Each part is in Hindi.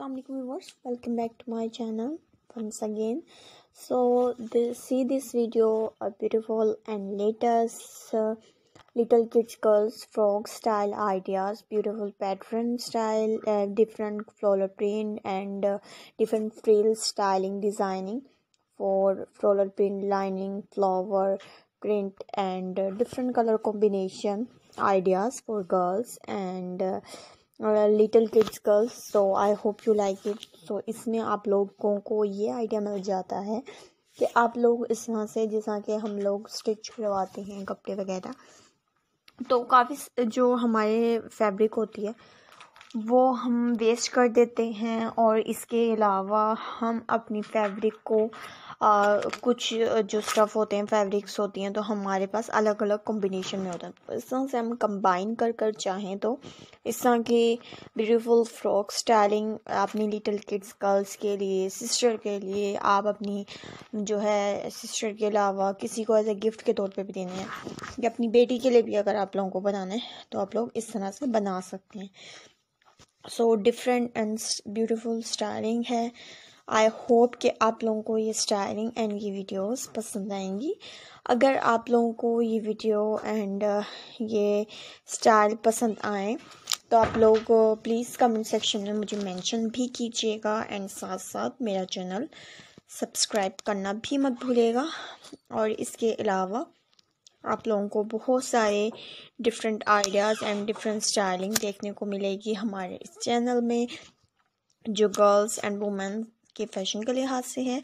alaikum viewers welcome back to my channel once again so this, see this video a beautiful and latest uh, little kids girls frog style ideas beautiful pattern style uh, different floral print and uh, different frill styling designing for floral print lining flower print and uh, different color combination ideas for girls and uh, little kids girls so I hope you like it so इसमें आप लोगों को ये आइडिया मिल जाता है कि आप लोग इस तरह से जिस तरह के हम लोग स्टिच करवाते हैं कपड़े वगैरह तो काफ़ी जो हमारे फैब्रिक होती है वो हम वेस्ट कर देते हैं और इसके अलावा हम अपनी फैब्रिक को आ, कुछ जो स्टफ़ होते हैं फैब्रिक्स होती हैं तो हमारे पास अलग अलग कॉम्बिनेशन में होता है तो इस तरह से हम कंबाइन कर कर चाहें तो इस तरह की ब्यूटीफुल फ्रॉक स्टाइलिंग अपनी लिटिल किड्स गर्ल्स के लिए सिस्टर के लिए आप अपनी जो है सिस्टर के अलावा किसी को एज ए गिफ्ट के तौर पर भी देने हैं या अपनी बेटी के लिए भी अगर आप लोगों को बनाना है तो आप लोग इस तरह से बना सकते हैं so different and beautiful styling है आई होप कि आप लोगों को ये स्टाइलिंग एंड ये वीडियोस पसंद आएंगी अगर आप लोगों को ये वीडियो एंड uh, ये स्टाइल पसंद आए तो आप लोग प्लीज़ कमेंट सेक्शन में मुझे मेंशन भी कीजिएगा एंड साथ साथ मेरा चैनल सब्सक्राइब करना भी मत भूलिएगा और इसके अलावा आप लोगों को बहुत सारे different ideas and different styling देखने को मिलेगी हमारे इस चैनल में जो गर्ल्स एंड वुमेन के फैशन के लिहाज से है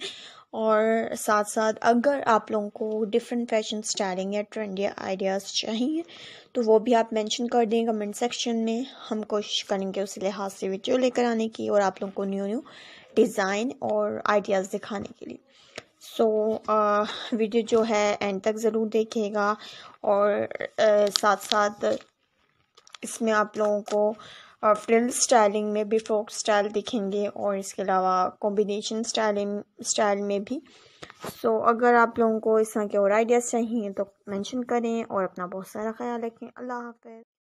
और साथ साथ अगर आप लोगों को डिफरेंट फैशन स्टाइलिंग या ट्रेंड या आइडियाज़ चाहिए तो वो भी आप मेंशन कर दें कमेंट सेक्शन में हम कोशिश करेंगे उस लिहाज से वीडियो लेकर आने की और आप लोगों को न्यू न्यू डिज़ाइन और आइडियाज़ दिखाने के लिए सो so, वीडियो जो है एंड तक ज़रूर देखिएगा और साथ साथ इसमें आप लोगों को फ्रिल स्टाइलिंग में भी फ्रॉक स्टाइल दिखेंगे और इसके अलावा कॉम्बिनेशन स्टाइलिंग स्टाइल में भी सो so, अगर आप लोगों को इस तरह के और आइडियाज़ चाहिए तो मेंशन करें और अपना बहुत सारा ख्याल रखें अल्लाह हाफिज़